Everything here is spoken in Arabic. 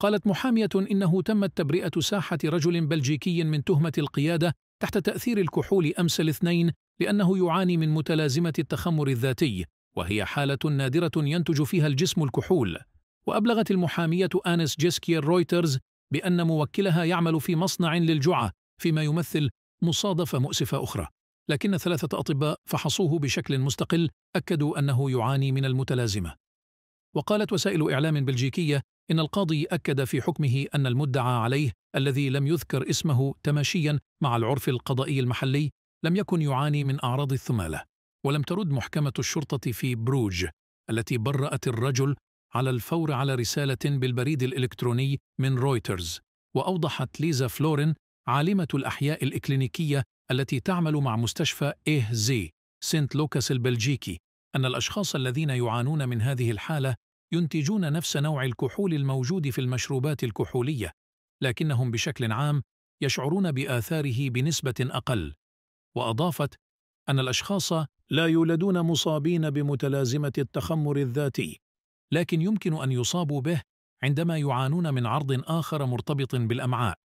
قالت محامية إنه تمت تبرئة ساحة رجل بلجيكي من تهمة القيادة تحت تأثير الكحول أمس الاثنين لأنه يعاني من متلازمة التخمر الذاتي وهي حالة نادرة ينتج فيها الجسم الكحول وأبلغت المحامية آنس جيسكير رويترز بأن موكلها يعمل في مصنع للجعة فيما يمثل مصادفة مؤسفة أخرى لكن ثلاثة أطباء فحصوه بشكل مستقل أكدوا أنه يعاني من المتلازمة وقالت وسائل إعلام بلجيكية إن القاضي أكد في حكمه أن المدعى عليه الذي لم يذكر اسمه تماشيا مع العرف القضائي المحلي لم يكن يعاني من أعراض الثمالة ولم ترد محكمة الشرطة في بروج التي برأت الرجل على الفور على رسالة بالبريد الإلكتروني من رويترز وأوضحت ليزا فلورن عالمة الأحياء الإكلينيكية التي تعمل مع مستشفى إيه زي سنت لوكاس البلجيكي أن الأشخاص الذين يعانون من هذه الحالة ينتجون نفس نوع الكحول الموجود في المشروبات الكحولية لكنهم بشكل عام يشعرون بآثاره بنسبة أقل وأضافت أن الأشخاص لا يولدون مصابين بمتلازمة التخمر الذاتي لكن يمكن أن يصابوا به عندما يعانون من عرض آخر مرتبط بالأمعاء